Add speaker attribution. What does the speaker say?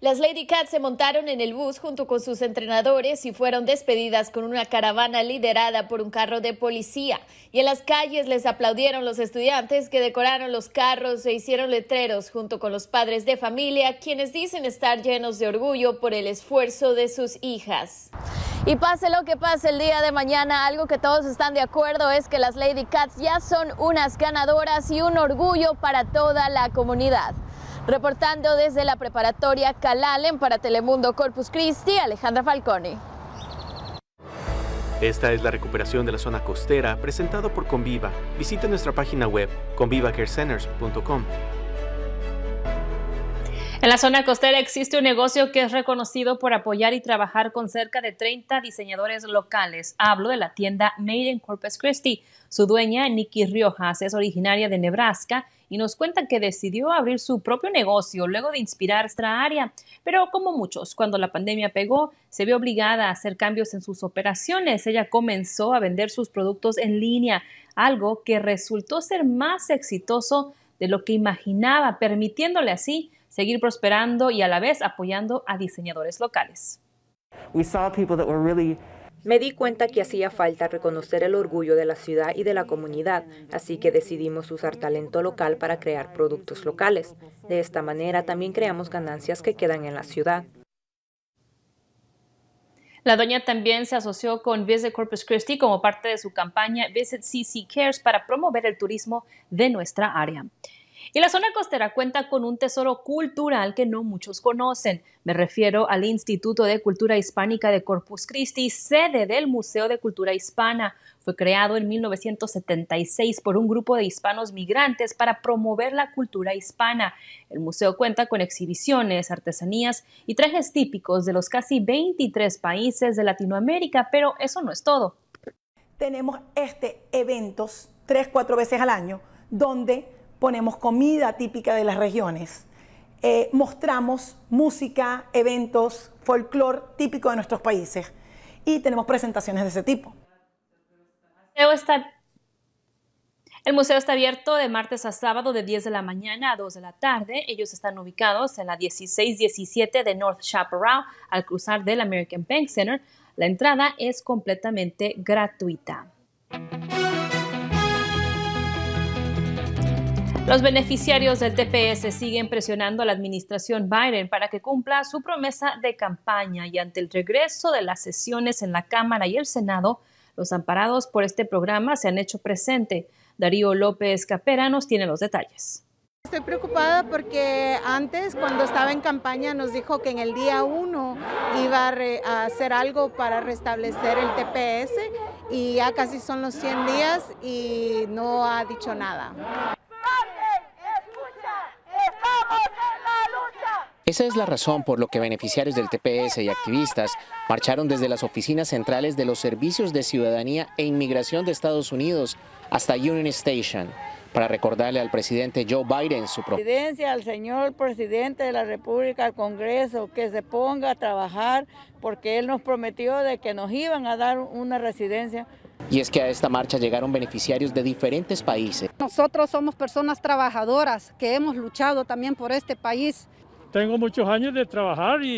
Speaker 1: Las Lady Cats se montaron en el bus junto con sus entrenadores y fueron despedidas con una caravana liderada por un carro de policía. Y en las calles les aplaudieron los estudiantes que decoraron los carros e hicieron letreros junto con los padres de familia, quienes dicen estar llenos de orgullo por el esfuerzo de sus hijas. Y pase lo que pase el día de mañana, algo que todos están de acuerdo es que las Lady Cats ya son unas ganadoras y un orgullo para toda la comunidad. Reportando desde la preparatoria Calalen para Telemundo Corpus Christi, Alejandra Falconi. Esta es la recuperación de la zona costera presentado por Conviva. Visita nuestra página web convivacarecenters.com.
Speaker 2: En la zona costera existe un negocio que es reconocido por apoyar y trabajar con cerca de 30 diseñadores locales. Hablo de la tienda Made in Corpus Christi. Su dueña, Nikki Riojas, es originaria de Nebraska y nos cuenta que decidió abrir su propio negocio luego de inspirar esta área. Pero como muchos, cuando la pandemia pegó, se vio obligada a hacer cambios en sus operaciones. Ella comenzó a vender sus productos en línea, algo que resultó ser más exitoso de lo que imaginaba, permitiéndole así seguir prosperando y a la vez apoyando a diseñadores locales. me di cuenta que hacía falta reconocer el orgullo de la ciudad y de la comunidad, así que decidimos usar talento local para crear productos locales. De esta manera también creamos ganancias que quedan en la ciudad. La doña también se asoció con Visit Corpus Christi como parte de su campaña Visit CC Cares para promover el turismo de nuestra área. Y la zona costera cuenta con un tesoro cultural que no muchos conocen. Me refiero al Instituto de Cultura Hispánica de Corpus Christi, sede del Museo de Cultura Hispana. Fue creado en 1976 por un grupo de hispanos migrantes para promover la cultura hispana. El museo cuenta con exhibiciones, artesanías y trajes típicos de los casi 23 países de Latinoamérica, pero eso no es todo. Tenemos este eventos tres, cuatro veces al año, donde ponemos comida típica de las regiones, eh, mostramos música, eventos, folclore típico de nuestros países y tenemos presentaciones de ese tipo. el museo está abierto de martes a sábado de 10 de la mañana a 2 de la tarde. Ellos están ubicados en la 1617 de North Chaparral al cruzar del American Bank Center. La entrada es completamente gratuita. Los beneficiarios del TPS siguen presionando a la administración Biden para que cumpla su promesa de campaña y ante el regreso de las sesiones en la Cámara y el Senado, los amparados por este programa se han hecho presente. Darío López Capera nos tiene los detalles. Estoy preocupada porque antes, cuando estaba en campaña, nos dijo que en el día 1 iba a, a, hacer algo para restablecer el TPS y ya casi son los 100 días y no ha dicho nada.
Speaker 1: Esa es la razón por lo que beneficiarios del TPS y activistas marcharon desde las oficinas centrales de los Servicios de Ciudadanía e Inmigración de Estados Unidos hasta Union Station para recordarle al presidente Joe Biden su presidencia, al señor presidente de la República, al Congreso, que se ponga a trabajar porque él nos prometió de que nos iban a dar
Speaker 2: una residencia
Speaker 1: y es que a esta marcha llegaron beneficiarios de diferentes países.
Speaker 2: Nosotros somos personas trabajadoras que hemos luchado también por este país tengo muchos años de trabajar y